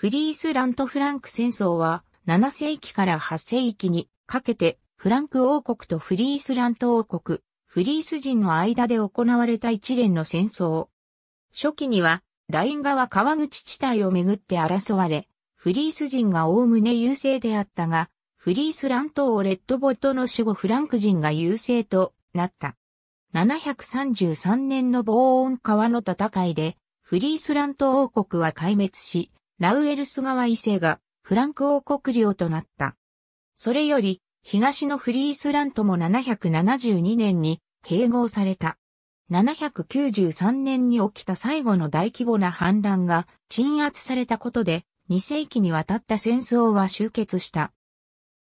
フリースラントフランク戦争は7世紀から8世紀にかけてフランク王国とフリースラント王国、フリース人の間で行われた一連の戦争。初期にはライン川川口地帯をめぐって争われ、フリース人がおおむね優勢であったが、フリースラントをレッドボットの死後フランク人が優勢となった。733年の防音川の戦いで、フリースラント王国は壊滅し、ラウエルス川伊勢がフランク王国領となった。それより、東のフリースラントも772年に併合された。793年に起きた最後の大規模な反乱が鎮圧されたことで、2世紀にわたった戦争は終結した。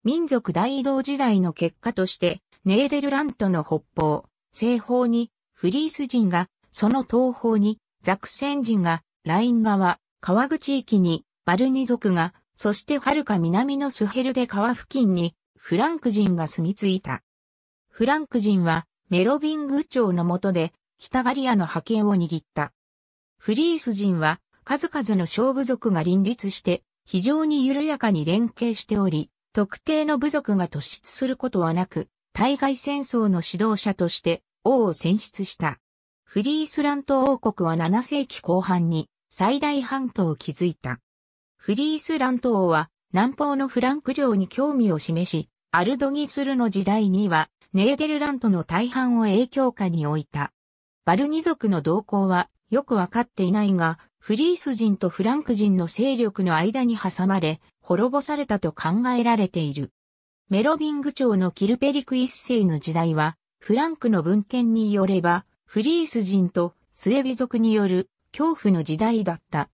民族大移動時代の結果として、ネーデルラントの北方、西方にフリース人が、その東方にザクセン人がライン側、川口域にバルニ族が、そして遥か南のスヘルデ川付近にフランク人が住み着いた。フランク人はメロビング朝の下で北ガリアの覇権を握った。フリース人は数々の小部族が林立して非常に緩やかに連携しており、特定の部族が突出することはなく、対外戦争の指導者として王を選出した。フリースラント王国は7世紀後半に最大半島を築いた。フリースラン島は南方のフランク領に興味を示し、アルドギスルの時代にはネーデルラントの大半を影響下に置いた。バルニ族の動向はよくわかっていないが、フリース人とフランク人の勢力の間に挟まれ、滅ぼされたと考えられている。メロビング朝のキルペリク一世の時代は、フランクの文献によれば、フリース人とスエビ族による恐怖の時代だった。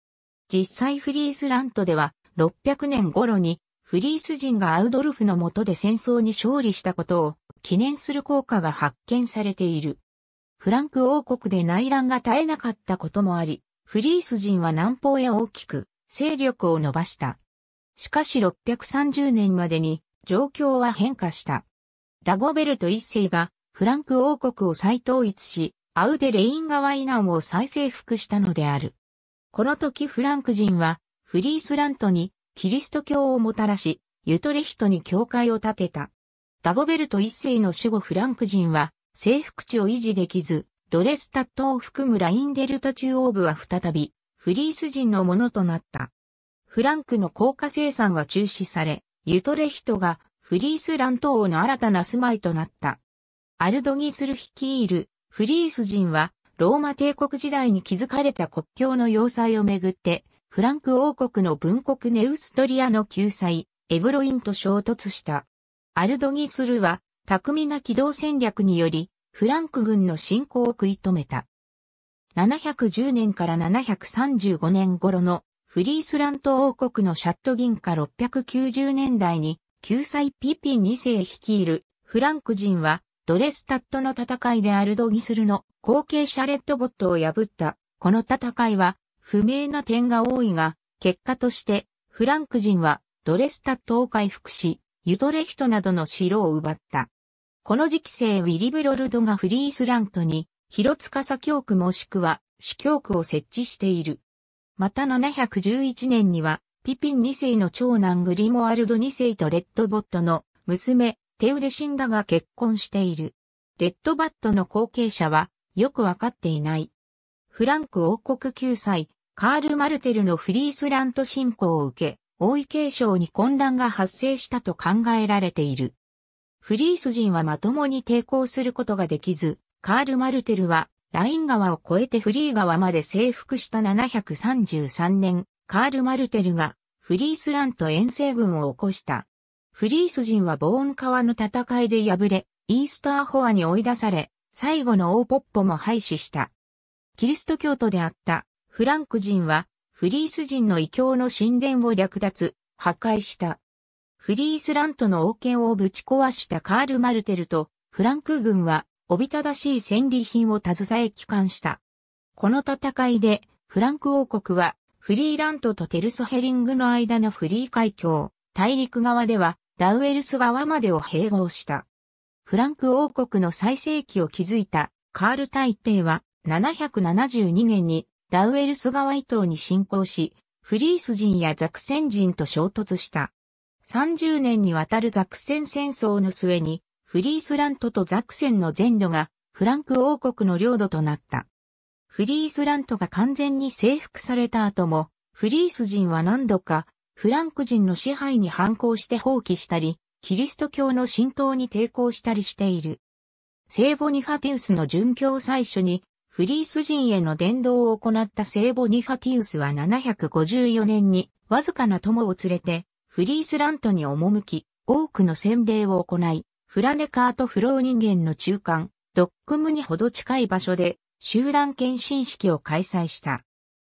実際フリースラントでは600年頃にフリース人がアウドルフの下で戦争に勝利したことを記念する効果が発見されている。フランク王国で内乱が絶えなかったこともあり、フリース人は南方へ大きく勢力を伸ばした。しかし630年までに状況は変化した。ダゴベルト一世がフランク王国を再統一し、アウデ・レインイ以南を再征服したのである。この時フランク人はフリースラントにキリスト教をもたらし、ユトレヒトに教会を建てた。ダゴベルト一世の死後フランク人は征服地を維持できず、ドレスタットを含むラインデルタ中央部は再びフリース人のものとなった。フランクの高価生産は中止され、ユトレヒトがフリースラント王の新たな住まいとなった。アルドギスル率いるフリース人は、ローマ帝国時代に築かれた国境の要塞をめぐって、フランク王国の文国ネウストリアの救済、エブロインと衝突した。アルドギスルは、巧みな機動戦略により、フランク軍の侵攻を食い止めた。710年から735年頃のフリースラント王国のシャット銀貨690年代に、救済ピピン2世率いるフランク人はドレスタットの戦いでアルドギスルの後継者レッドボットを破った。この戦いは不明な点が多いが、結果としてフランク人はドレスタットを回復し、ユトレヒトなどの城を奪った。この時期生ウィリブロルドがフリースラントに、広司教区もしくは司教区を設置している。また711年には、ピピン2世の長男グリモアルド2世とレッドボットの娘、手腕死んだが結婚している。レッドバットの後継者はよくわかっていない。フランク王国救済、カール・マルテルのフリースラント侵攻を受け、王位継承に混乱が発生したと考えられている。フリース人はまともに抵抗することができず、カール・マルテルはライン川を越えてフリー川まで征服した733年、カール・マルテルがフリースラント遠征軍を起こした。フリース人はボーン川の戦いで敗れ、イースターホアに追い出され、最後の王ポッポも廃止した。キリスト教徒であったフランク人は、フリース人の異教の神殿を略奪、破壊した。フリースラントの王権をぶち壊したカール・マルテルと、フランク軍は、おびただしい戦利品を携え帰還した。この戦いで、フランク王国は、フリーラントとテルソヘリングの間のフリー海峡、大陸側では、ラウエルス川までを併合した。フランク王国の最盛期を築いたカール大帝は772年にラウエルス川伊東に侵攻し、フリース人やザクセン人と衝突した。30年にわたるザクセン戦争の末に、フリースラントとザクセンの全土がフランク王国の領土となった。フリースラントが完全に征服された後も、フリース人は何度かフランク人の支配に反抗して放棄したり、キリスト教の浸透に抵抗したりしている。聖母ニファティウスの殉教最初に、フリース人への伝道を行った聖母ニファティウスは754年に、わずかな友を連れて、フリースラントに赴き、多くの洗礼を行い、フラネカーとロー人間の中間、ドックムにほど近い場所で、集団検診式を開催した。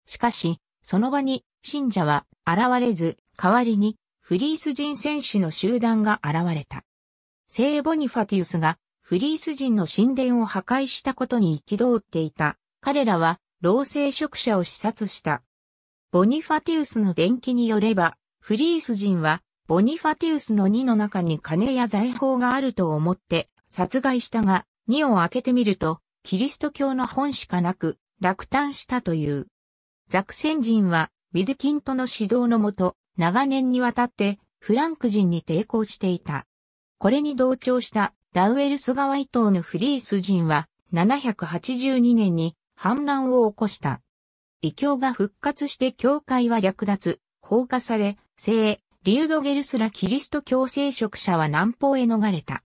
しかし、その場に信者は現れず、代わりにフリース人戦士の集団が現れた。聖ボニファティウスがフリース人の神殿を破壊したことに憤っていた。彼らは老聖職者を視察した。ボニファティウスの伝記によれば、フリース人はボニファティウスの2の中に金や財宝があると思って殺害したが、2を開けてみると、キリスト教の本しかなく落胆したという。ザクセン人はウィルキントの指導のもと、長年にわたってフランク人に抵抗していた。これに同調したラウエルス川伊島のフリース人は782年に反乱を起こした。異教が復活して教会は略奪、放火され、聖、リュードゲルスらキリスト教聖職者は南方へ逃れた。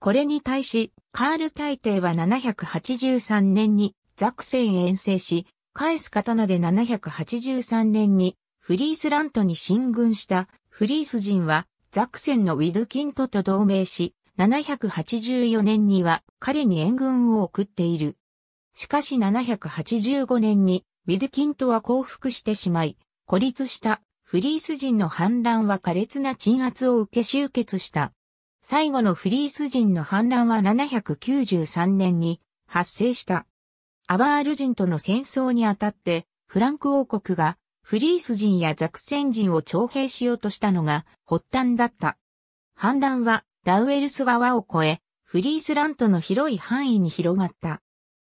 これに対し、カール大帝は783年にザクセン遠征し、返す刀で783年にフリースラントに進軍したフリース人はザクセンのウィドキントと同盟し、784年には彼に援軍を送っている。しかし785年にウィドキントは降伏してしまい、孤立したフリース人の反乱は苛烈な鎮圧を受け集結した。最後のフリース人の反乱は793年に発生した。アバール人との戦争にあたって、フランク王国がフリース人やザクセン人を徴兵しようとしたのが発端だった。反乱はラウエルス川を越え、フリースラントの広い範囲に広がった。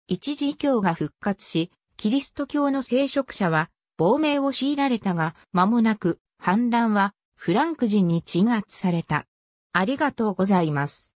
一時教が復活し、キリスト教の聖職者は亡命を強いられたが、間もなく反乱はフランク人に鎮圧された。ありがとうございます。